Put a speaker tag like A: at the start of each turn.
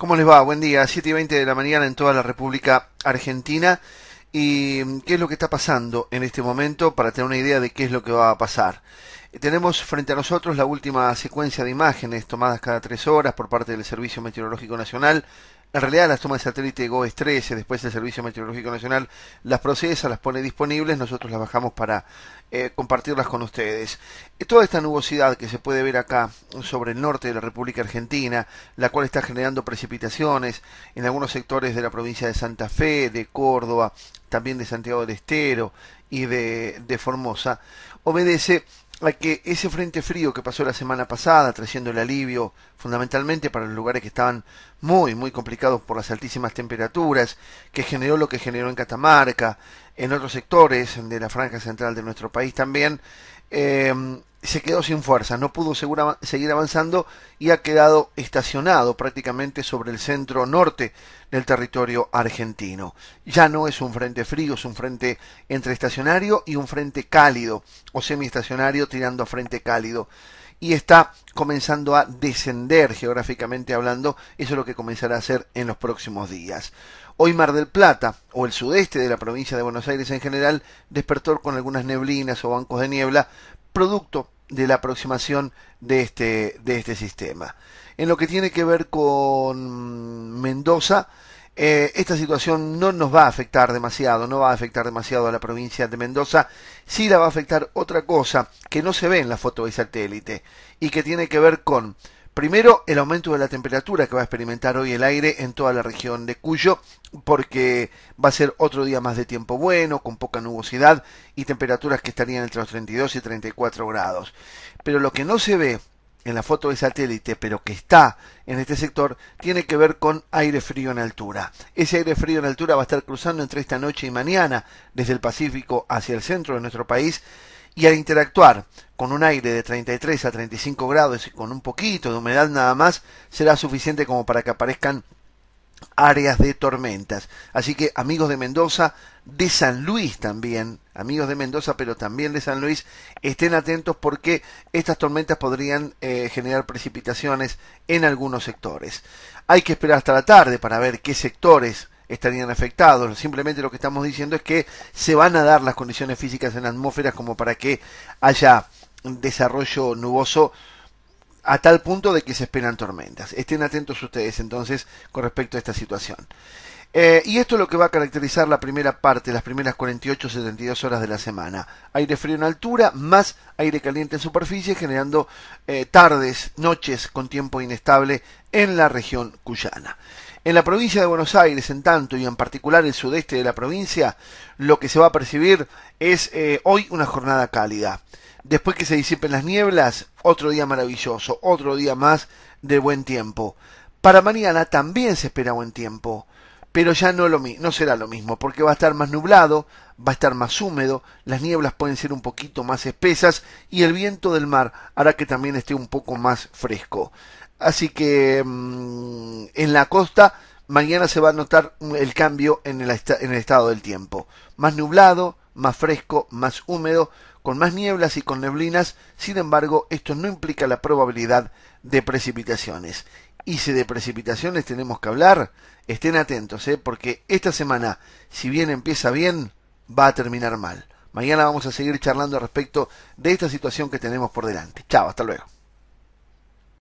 A: ¿Cómo les va? Buen día, 7 y 20 de la mañana en toda la República Argentina. ¿Y qué es lo que está pasando en este momento para tener una idea de qué es lo que va a pasar? Tenemos frente a nosotros la última secuencia de imágenes tomadas cada tres horas por parte del Servicio Meteorológico Nacional en realidad las tomas de satélite GOES 13, después el Servicio Meteorológico Nacional las procesa, las pone disponibles, nosotros las bajamos para eh, compartirlas con ustedes. Eh, toda esta nubosidad que se puede ver acá sobre el norte de la República Argentina, la cual está generando precipitaciones en algunos sectores de la provincia de Santa Fe, de Córdoba, también de Santiago del Estero y de, de Formosa, obedece la que ese frente frío que pasó la semana pasada, trayendo el alivio fundamentalmente para los lugares que estaban muy, muy complicados por las altísimas temperaturas, que generó lo que generó en Catamarca, en otros sectores de la franja central de nuestro país también, eh, se quedó sin fuerza, no pudo seguir avanzando y ha quedado estacionado prácticamente sobre el centro norte del territorio argentino. Ya no es un frente frío, es un frente entre estacionario y un frente cálido o semiestacionario tirando a frente cálido. Y está comenzando a descender geográficamente hablando, eso es lo que comenzará a hacer en los próximos días. Hoy Mar del Plata, o el sudeste de la provincia de Buenos Aires en general, despertó con algunas neblinas o bancos de niebla, producto de la aproximación de este, de este sistema. En lo que tiene que ver con Mendoza, eh, esta situación no nos va a afectar demasiado, no va a afectar demasiado a la provincia de Mendoza, sí la va a afectar otra cosa que no se ve en la foto de satélite y que tiene que ver con Primero, el aumento de la temperatura que va a experimentar hoy el aire en toda la región de Cuyo, porque va a ser otro día más de tiempo bueno, con poca nubosidad y temperaturas que estarían entre los 32 y 34 grados. Pero lo que no se ve en la foto de satélite, pero que está en este sector, tiene que ver con aire frío en altura. Ese aire frío en altura va a estar cruzando entre esta noche y mañana, desde el Pacífico hacia el centro de nuestro país, y al interactuar con un aire de 33 a 35 grados y con un poquito de humedad nada más, será suficiente como para que aparezcan áreas de tormentas. Así que amigos de Mendoza, de San Luis también, amigos de Mendoza, pero también de San Luis, estén atentos porque estas tormentas podrían eh, generar precipitaciones en algunos sectores. Hay que esperar hasta la tarde para ver qué sectores estarían afectados. Simplemente lo que estamos diciendo es que se van a dar las condiciones físicas en la atmósfera como para que haya desarrollo nuboso a tal punto de que se esperan tormentas. Estén atentos ustedes entonces con respecto a esta situación. Eh, y esto es lo que va a caracterizar la primera parte, las primeras 48-72 horas de la semana. Aire frío en altura, más aire caliente en superficie, generando eh, tardes, noches con tiempo inestable en la región cuyana. En la provincia de Buenos Aires, en tanto, y en particular el sudeste de la provincia, lo que se va a percibir es eh, hoy una jornada cálida. Después que se disipen las nieblas, otro día maravilloso, otro día más de buen tiempo. Para mañana también se espera buen tiempo pero ya no, será lo mismo, porque va a estar más nublado, va a estar más húmedo, las nieblas pueden ser un poquito más espesas y el viento del mar hará que también esté un poco más fresco. Así que mm, en la costa mañana se va a notar el cambio en el estado del tiempo. Más nublado, más fresco, más húmedo, con más nieblas y con neblinas, sin embargo esto no implica la probabilidad de precipitaciones y si de precipitaciones tenemos que hablar, estén atentos, ¿eh? porque esta semana, si bien empieza bien, va a terminar mal. Mañana vamos a seguir charlando respecto de esta situación que tenemos por delante. Chao, hasta luego.